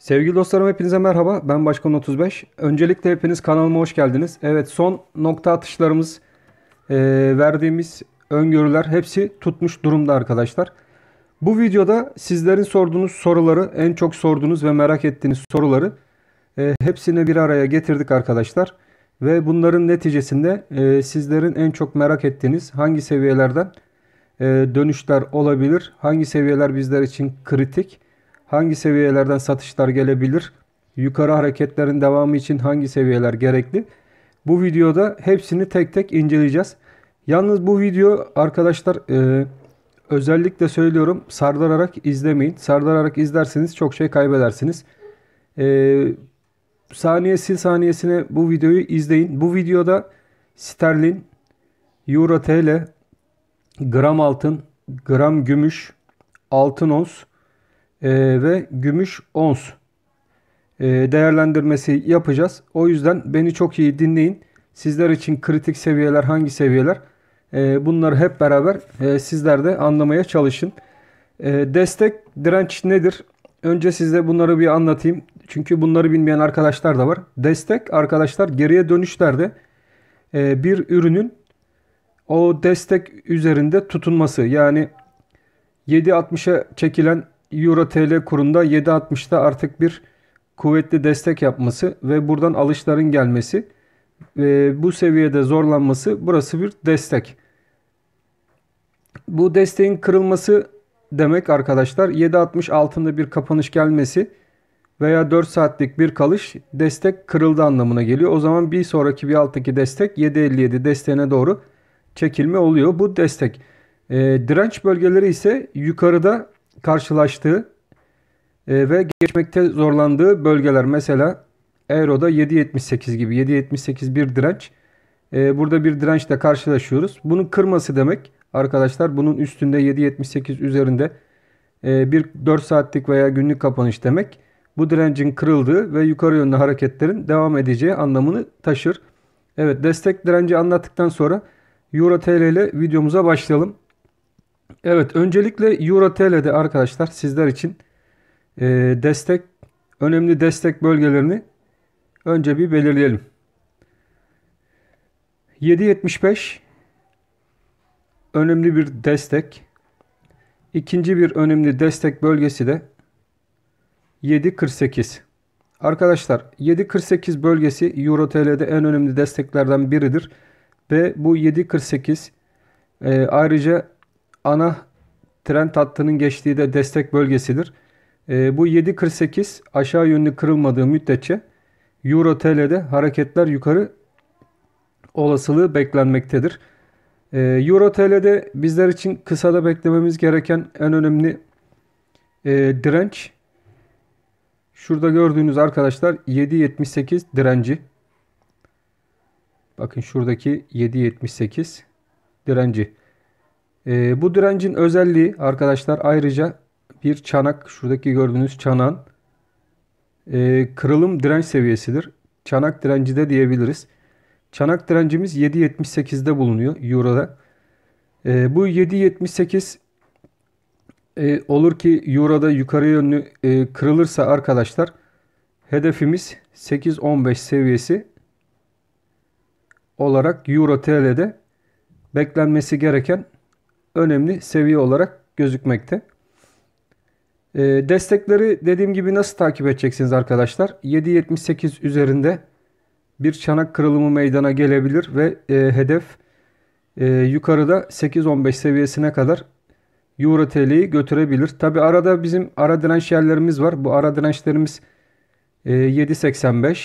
Sevgili dostlarım hepinize merhaba. Ben Başkan 35. Öncelikle hepiniz kanalıma hoş geldiniz. Evet son nokta atışlarımız e, verdiğimiz öngörüler hepsi tutmuş durumda arkadaşlar. Bu videoda sizlerin sorduğunuz soruları en çok sorduğunuz ve merak ettiğiniz soruları e, hepsini bir araya getirdik arkadaşlar. Ve bunların neticesinde e, sizlerin en çok merak ettiğiniz hangi seviyelerden e, dönüşler olabilir, hangi seviyeler bizler için kritik hangi seviyelerden satışlar gelebilir? Yukarı hareketlerin devamı için hangi seviyeler gerekli? Bu videoda hepsini tek tek inceleyeceğiz. Yalnız bu video arkadaşlar e, özellikle söylüyorum sardararak izlemeyin. Sardararak izlerseniz çok şey kaybedersiniz. E, saniyesi saniyesine bu videoyu izleyin. Bu videoda sterlin, euro tl, gram altın, gram gümüş, altın ons ee, ve gümüş ons ee, değerlendirmesi yapacağız. O yüzden beni çok iyi dinleyin. Sizler için kritik seviyeler hangi seviyeler? Ee, bunları hep beraber sizler de anlamaya çalışın. Destek, direnç nedir? Önce size bunları bir anlatayım. Çünkü bunları bilmeyen arkadaşlar da var. Destek arkadaşlar geriye dönüşlerde bir ürünün o destek üzerinde tutunması. Yani 7.60'a çekilen Euro TL kurunda 7.60'da artık bir kuvvetli destek yapması ve buradan alışların gelmesi ve bu seviyede zorlanması burası bir destek. Bu desteğin kırılması demek arkadaşlar 7.60 altında bir kapanış gelmesi veya 4 saatlik bir kalış destek kırıldı anlamına geliyor. O zaman bir sonraki bir alttaki destek 7.57 desteğine doğru çekilme oluyor. Bu destek. E, direnç bölgeleri ise yukarıda karşılaştığı e, ve geçmekte zorlandığı bölgeler. Mesela Euro'da 7.78 gibi 7.78 bir direnç. E, burada bir dirençle karşılaşıyoruz. Bunu kırması demek arkadaşlar bunun üstünde 7.78 üzerinde e, bir 4 saatlik veya günlük kapanış demek. Bu direncin kırıldığı ve yukarı yönlü hareketlerin devam edeceği anlamını taşır. Evet destek direnci anlattıktan sonra Euro TL ile videomuza başlayalım. Evet öncelikle Euro TL'de arkadaşlar sizler için e, destek önemli destek bölgelerini önce bir belirleyelim. 7.75 önemli bir destek. İkinci bir önemli destek bölgesi de 7.48. Arkadaşlar 7.48 bölgesi Euro TL'de en önemli desteklerden biridir. Ve bu 7.48 e, ayrıca ana tren hattının geçtiği de destek bölgesidir. E, bu 7.48 aşağı yönlü kırılmadığı müddetçe Euro TL'de hareketler yukarı olasılığı beklenmektedir. E, Euro TL'de bizler için kısada beklememiz gereken en önemli e, direnç şurada gördüğünüz arkadaşlar 7.78 direnci. Bakın şuradaki 7.78 direnci. E, bu direncin özelliği arkadaşlar ayrıca bir çanak. Şuradaki gördüğünüz çanan e, kırılım direnç seviyesidir. Çanak direnci de diyebiliriz. Çanak direncimiz 7.78'de bulunuyor Euro'da. E, bu 7.78 e, olur ki Euro'da yukarı yönlü e, kırılırsa arkadaşlar hedefimiz 8.15 seviyesi olarak Euro TL'de beklenmesi gereken önemli seviye olarak gözükmekte. Ee, destekleri dediğim gibi nasıl takip edeceksiniz arkadaşlar? 7.78 üzerinde bir çanak kırılımı meydana gelebilir ve e, hedef e, yukarıda 8.15 seviyesine kadar Euro TL'yi götürebilir. Tabi arada bizim ara direnç yerlerimiz var. Bu ara dirençlerimiz 7.85 e,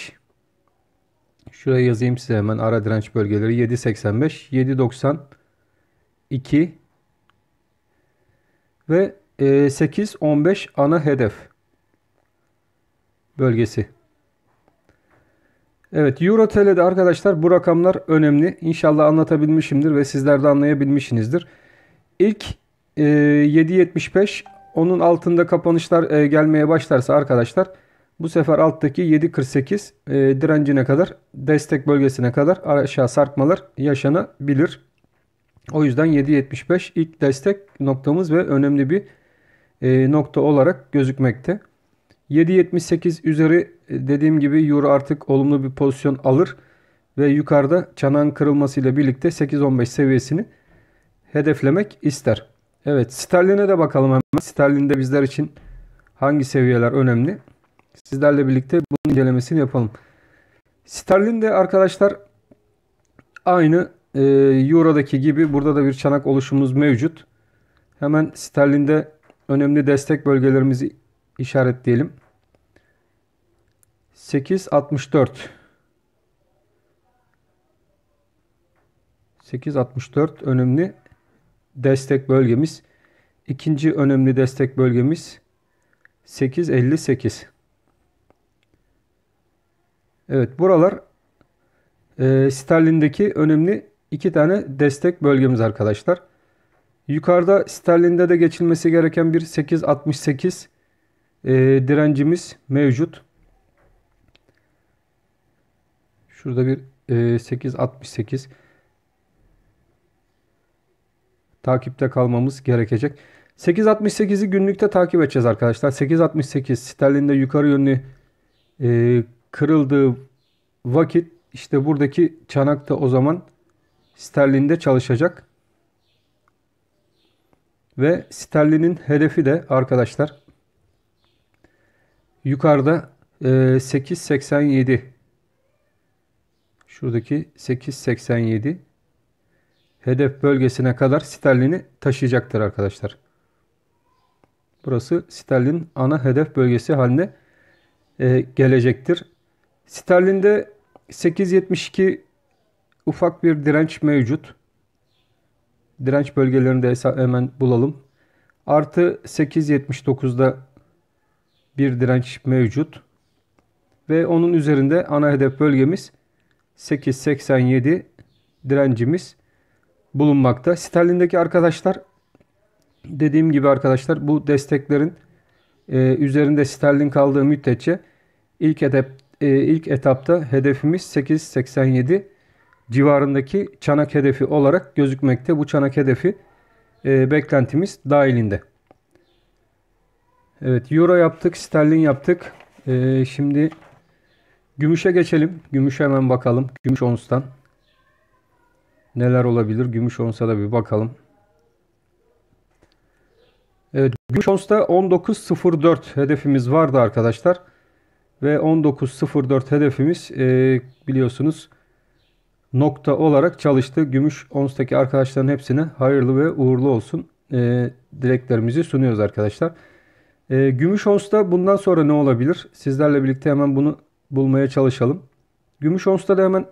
Şuraya yazayım size hemen ara direnç bölgeleri 7.85 7.90 2 ve 8-15 e, ana hedef bölgesi. Evet EuroTL'de arkadaşlar bu rakamlar önemli. İnşallah anlatabilmişimdir ve sizler de anlayabilmişsinizdir. İlk e, 7.75 onun altında kapanışlar e, gelmeye başlarsa arkadaşlar bu sefer alttaki 7.48 e, direncine kadar destek bölgesine kadar aşağı sarkmalar yaşanabilir. O yüzden 7.75 ilk destek noktamız ve önemli bir e, nokta olarak gözükmekte. 7.78 üzeri e, dediğim gibi euro artık olumlu bir pozisyon alır ve yukarıda çanağın kırılmasıyla birlikte 8.15 seviyesini hedeflemek ister. Evet sterline de bakalım hemen. Sterlinde bizler için hangi seviyeler önemli? Sizlerle birlikte bunun incelemesini yapalım. Sterlin arkadaşlar aynı e, Euro'daki gibi burada da bir çanak oluşumuz mevcut. Hemen sterlinde önemli destek bölgelerimizi işaretleyelim. 864 864 önemli destek bölgemiz. İkinci önemli destek bölgemiz 858. Evet buralar e, sterlindeki önemli iki tane destek bölgemiz arkadaşlar. Yukarıda sterlinde de geçilmesi gereken bir 8.68 e, direncimiz mevcut. Şurada bir e, 8.68 takipte kalmamız gerekecek. 8.68'i günlükte takip edeceğiz arkadaşlar. 8.68 sterlinde yukarı yönlü e, kırıldığı vakit işte buradaki çanakta o zaman sterlinde çalışacak. Ve sterlinin hedefi de arkadaşlar yukarıda 8.87 e, şuradaki 8.87 hedef bölgesine kadar sterlini taşıyacaktır arkadaşlar. Burası sterlin ana hedef bölgesi haline e, gelecektir. Sterlinde 8.72 ufak bir direnç mevcut. Direnç bölgelerini de hemen bulalım. Artı 8.79'da bir direnç mevcut. Ve onun üzerinde ana hedef bölgemiz 8.87 direncimiz bulunmakta. Sterlindeki arkadaşlar dediğim gibi arkadaşlar bu desteklerin e, üzerinde sterlin kaldığı müddetçe ilk etap e, ilk etapta hedefimiz 8.87 civarındaki çanak hedefi olarak gözükmekte. Bu çanak hedefi e, beklentimiz dahilinde. Evet euro yaptık, sterlin yaptık. E, şimdi gümüşe geçelim. Gümüşe hemen bakalım. Gümüş onstan neler olabilir? Gümüş onsa da bir bakalım. Evet gümüş onsta 19.04 hedefimiz vardı arkadaşlar. Ve 19.04 hedefimiz e, biliyorsunuz nokta olarak çalıştı. Gümüş Ons'taki arkadaşların hepsine hayırlı ve uğurlu olsun e, dileklerimizi sunuyoruz arkadaşlar. E, Gümüş Ons'ta bundan sonra ne olabilir? Sizlerle birlikte hemen bunu bulmaya çalışalım. Gümüş Ons'ta da hemen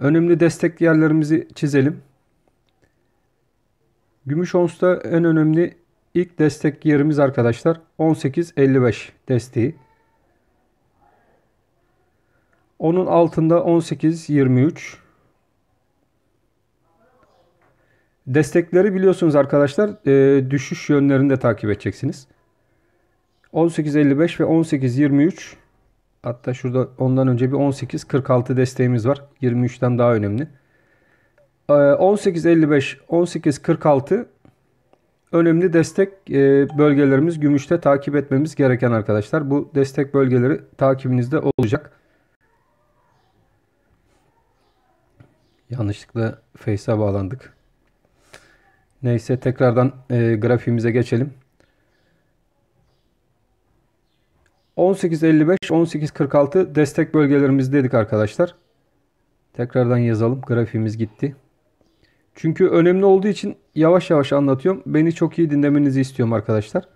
önemli destek yerlerimizi çizelim. Gümüş Ons'ta en önemli ilk destek yerimiz arkadaşlar 18.55 desteği. Onun altında 18, 23. Destekleri biliyorsunuz arkadaşlar e, düşüş yönlerinde takip edeceksiniz. 18 55 ve 18 23 hatta şurada ondan önce bir 18 46 desteğimiz var. 23'ten daha önemli. E, 18 46 önemli destek e, bölgelerimiz gümüşte takip etmemiz gereken arkadaşlar. Bu destek bölgeleri takibinizde olacak. Yanlışlıkla Face'e bağlandık. Neyse tekrardan e, grafiğimize geçelim. 18.55, 18.46 destek bölgelerimiz dedik arkadaşlar. Tekrardan yazalım. Grafiğimiz gitti. Çünkü önemli olduğu için yavaş yavaş anlatıyorum. Beni çok iyi dinlemenizi istiyorum arkadaşlar.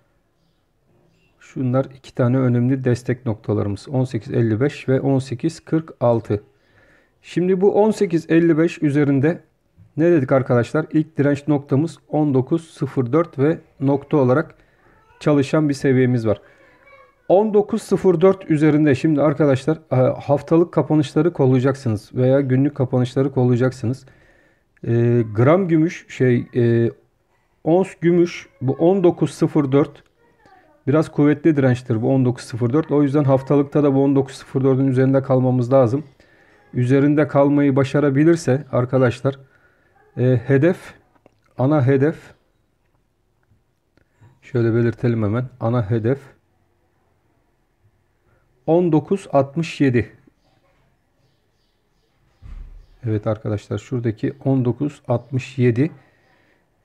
Şunlar iki tane önemli destek noktalarımız. 18.55 ve 18.46. Şimdi bu 18.55 üzerinde ne dedik arkadaşlar? İlk direnç noktamız 19.04 ve nokta olarak çalışan bir seviyemiz var. 19.04 üzerinde şimdi arkadaşlar e, haftalık kapanışları kollayacaksınız veya günlük kapanışları kollayacaksınız. E, gram gümüş şey e, ons gümüş bu 19.04 biraz kuvvetli dirençtir bu 19.04 o yüzden haftalıkta da bu 19.04'ün üzerinde kalmamız lazım üzerinde kalmayı başarabilirse arkadaşlar e, hedef ana hedef şöyle belirtelim hemen ana hedef 1967 Evet arkadaşlar şuradaki 1967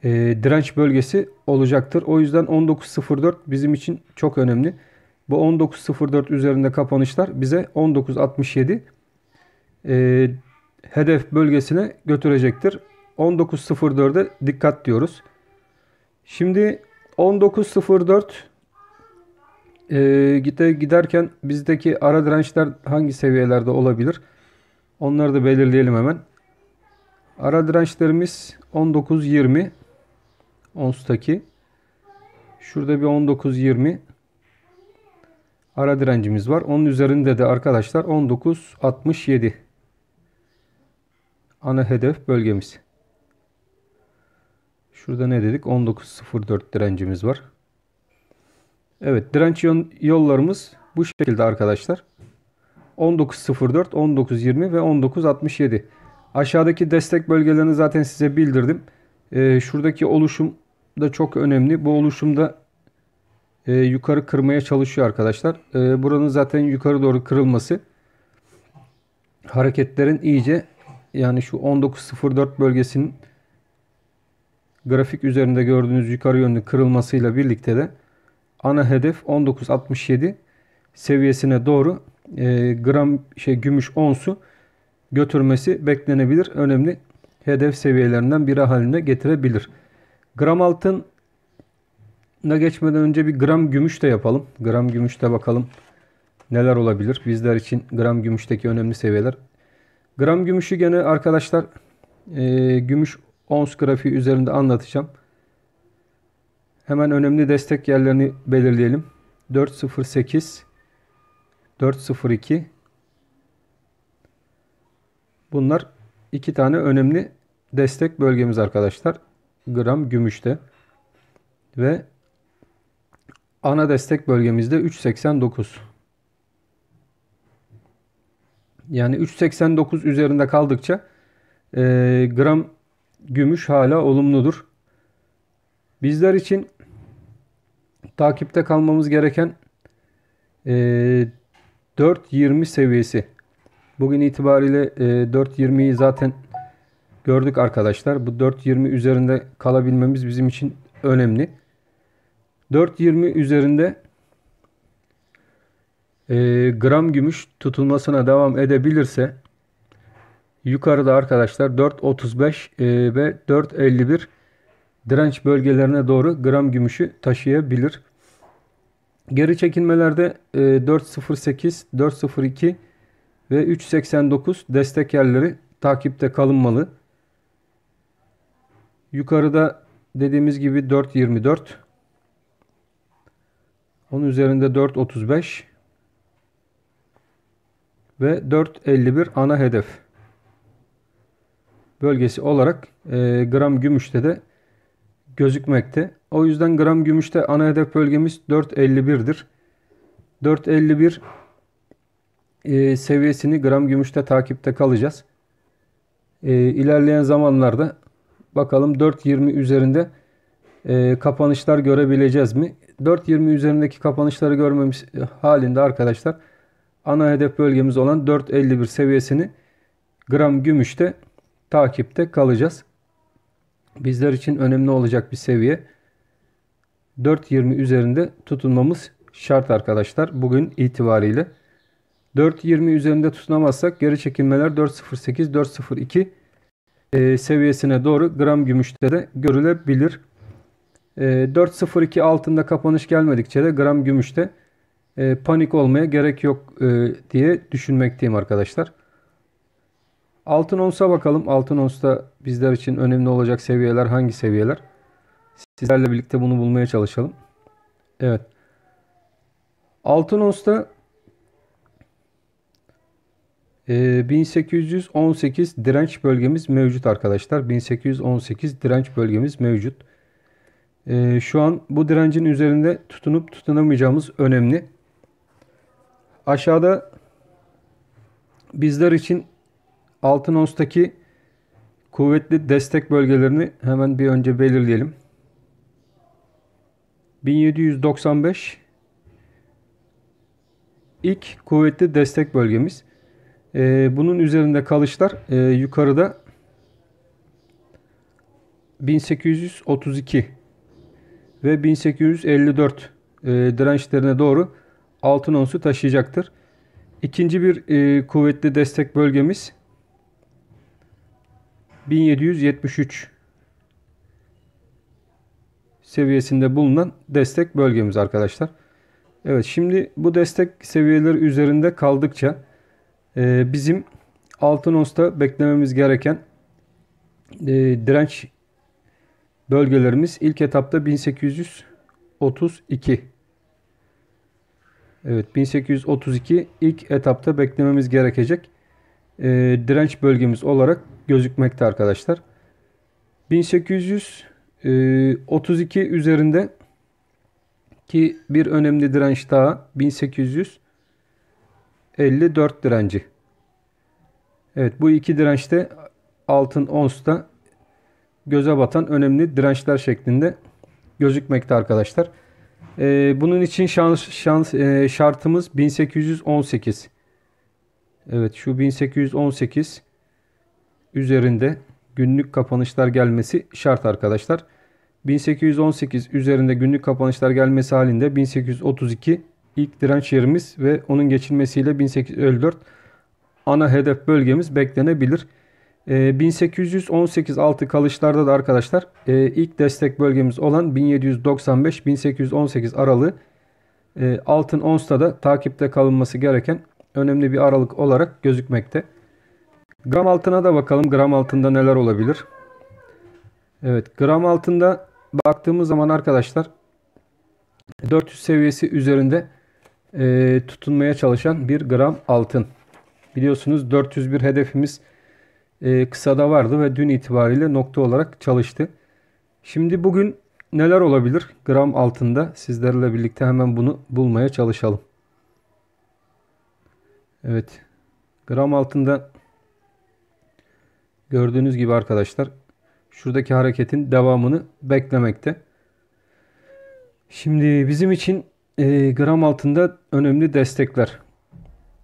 e, direnç bölgesi olacaktır. O yüzden 19.04 bizim için çok önemli. Bu 19.04 üzerinde kapanışlar bize 19.67 e, hedef bölgesine götürecektir. 19.04'e dikkat diyoruz. Şimdi 19.04 e, gide, giderken bizdeki ara dirençler hangi seviyelerde olabilir? Onları da belirleyelim hemen. Ara dirençlerimiz 19.20 onstaki. Şurada bir 19.20 ara direncimiz var. Onun üzerinde de arkadaşlar 19.67 ana hedef bölgemiz. Şurada ne dedik? 19.04 direncimiz var. Evet direnç yollarımız bu şekilde arkadaşlar. 19.04, 19.20 ve 19.67. Aşağıdaki destek bölgelerini zaten size bildirdim. Ee, şuradaki oluşum da çok önemli. Bu oluşumda e, yukarı kırmaya çalışıyor arkadaşlar. E, buranın zaten yukarı doğru kırılması hareketlerin iyice yani şu 19.04 bölgesinin grafik üzerinde gördüğünüz yukarı yönlü kırılmasıyla birlikte de ana hedef 19.67 seviyesine doğru e, gram şey gümüş onsu götürmesi beklenebilir. Önemli hedef seviyelerinden biri haline getirebilir. Gram altın ne geçmeden önce bir gram gümüş de yapalım. Gram gümüşte bakalım neler olabilir. Bizler için gram gümüşteki önemli seviyeler Gram gümüşü gene arkadaşlar e, gümüş ons grafiği üzerinde anlatacağım. Hemen önemli destek yerlerini belirleyelim. 408 402 Bunlar iki tane önemli destek bölgemiz arkadaşlar. Gram gümüşte ve ana destek bölgemizde 389. Yani 3.89 üzerinde kaldıkça e, gram gümüş hala olumludur. Bizler için takipte kalmamız gereken e, 4.20 seviyesi. Bugün itibariyle e, 4.20'yi zaten gördük arkadaşlar. Bu 4.20 üzerinde kalabilmemiz bizim için önemli. 4.20 üzerinde e, gram gümüş tutulmasına devam edebilirse yukarıda arkadaşlar 4.35 e, ve 4.51 direnç bölgelerine doğru gram gümüşü taşıyabilir. Geri çekilmelerde e, 4.08, 4.02 ve 3.89 destek yerleri takipte kalınmalı. Yukarıda dediğimiz gibi 4.24 onun üzerinde 4.35 ve 4.51 ana hedef bölgesi olarak e, gram gümüşte de gözükmekte. O yüzden gram gümüşte ana hedef bölgemiz 4.51'dir. 4.51 e, seviyesini gram gümüşte takipte kalacağız. E, ilerleyen zamanlarda bakalım 4.20 üzerinde e, kapanışlar görebileceğiz mi? 4.20 üzerindeki kapanışları görmemiz halinde arkadaşlar ana hedef bölgemiz olan 4.51 seviyesini gram gümüşte takipte kalacağız. Bizler için önemli olacak bir seviye. 4.20 üzerinde tutunmamız şart arkadaşlar bugün itibariyle. 4.20 üzerinde tutunamazsak geri çekilmeler 4.08 4.02 e, seviyesine doğru gram gümüşte de görülebilir. E, 4.02 altında kapanış gelmedikçe de gram gümüşte e, panik olmaya gerek yok e, diye düşünmekteyim arkadaşlar. Altın onsa bakalım. Altın onsta bizler için önemli olacak seviyeler hangi seviyeler? Sizlerle birlikte bunu bulmaya çalışalım. Evet. Altın onsta e, 1818 direnç bölgemiz mevcut arkadaşlar. 1818 direnç bölgemiz mevcut. E, şu an bu direncin üzerinde tutunup tutunamayacağımız önemli. Aşağıda bizler için altın onstaki kuvvetli destek bölgelerini hemen bir önce belirleyelim. 1795 ilk kuvvetli destek bölgemiz. Ee, bunun üzerinde kalışlar e, yukarıda 1832 ve 1854 e, dirençlerine doğru altın onsu taşıyacaktır. İkinci bir e, kuvvetli destek bölgemiz 1773 seviyesinde bulunan destek bölgemiz arkadaşlar. Evet şimdi bu destek seviyeleri üzerinde kaldıkça e, bizim altın onsta beklememiz gereken e, direnç bölgelerimiz ilk etapta 1832 Evet 1832 ilk etapta beklememiz gerekecek e, direnç bölgemiz olarak gözükmekte arkadaşlar. 1832 e, üzerinde ki bir önemli direnç daha 1854 direnci. Evet bu iki dirençte altın onsta göze batan önemli dirençler şeklinde gözükmekte arkadaşlar. E, bunun için şans, şans e, şartımız 1818. Evet şu 1818 üzerinde günlük kapanışlar gelmesi şart arkadaşlar. 1818 üzerinde günlük kapanışlar gelmesi halinde 1832 ilk direnç yerimiz ve onun geçilmesiyle 1854 ana hedef bölgemiz beklenebilir. 1818 ee, altı kalışlarda da arkadaşlar e, ilk destek bölgemiz olan 1795-1818 aralığı e, altın onsta da takipte kalınması gereken önemli bir aralık olarak gözükmekte. Gram altına da bakalım. Gram altında neler olabilir? Evet gram altında baktığımız zaman arkadaşlar 400 seviyesi üzerinde e, tutunmaya çalışan bir gram altın. Biliyorsunuz 401 hedefimiz e, kısada vardı ve dün itibariyle nokta olarak çalıştı. Şimdi bugün neler olabilir gram altında? Sizlerle birlikte hemen bunu bulmaya çalışalım. Evet. Gram altında gördüğünüz gibi arkadaşlar şuradaki hareketin devamını beklemekte. Şimdi bizim için e, gram altında önemli destekler.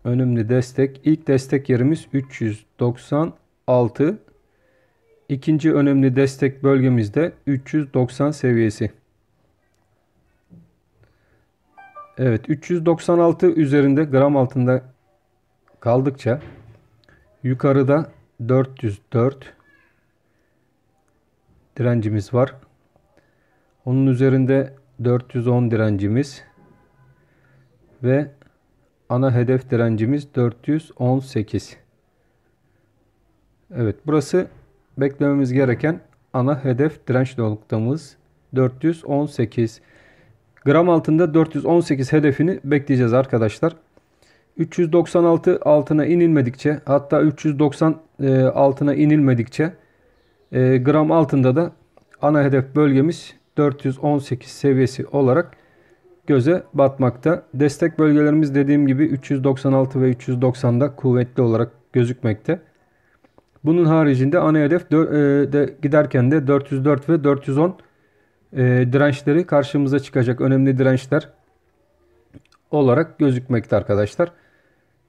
Önemli destek. İlk destek yerimiz 390 6. İkinci önemli destek bölgemizde 390 seviyesi. Evet 396 üzerinde gram altında kaldıkça yukarıda 404 direncimiz var. Onun üzerinde 410 direncimiz ve ana hedef direncimiz 418. Evet burası beklememiz gereken ana hedef direnç noktamız 418. Gram altında 418 hedefini bekleyeceğiz arkadaşlar. 396 altına inilmedikçe hatta 390 e, altına inilmedikçe e, gram altında da ana hedef bölgemiz 418 seviyesi olarak göze batmakta. Destek bölgelerimiz dediğim gibi 396 ve 390'da kuvvetli olarak gözükmekte. Bunun haricinde ana hedef e, de giderken de 404 ve 410 e, dirençleri karşımıza çıkacak önemli dirençler olarak gözükmekte arkadaşlar.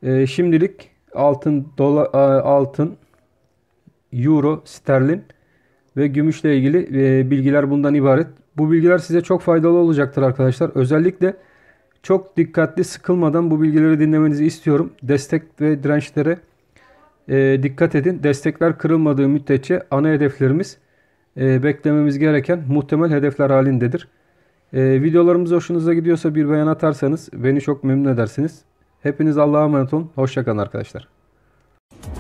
E, şimdilik altın, dola, altın, euro, sterlin ve gümüşle ilgili bilgiler bundan ibaret. Bu bilgiler size çok faydalı olacaktır arkadaşlar. Özellikle çok dikkatli sıkılmadan bu bilgileri dinlemenizi istiyorum. Destek ve dirençlere e, dikkat edin. Destekler kırılmadığı müddetçe ana hedeflerimiz e, beklememiz gereken muhtemel hedefler halindedir. E, videolarımız hoşunuza gidiyorsa bir beğen atarsanız beni çok memnun edersiniz. Hepiniz Allah'a emanet olun. Hoşçakalın arkadaşlar.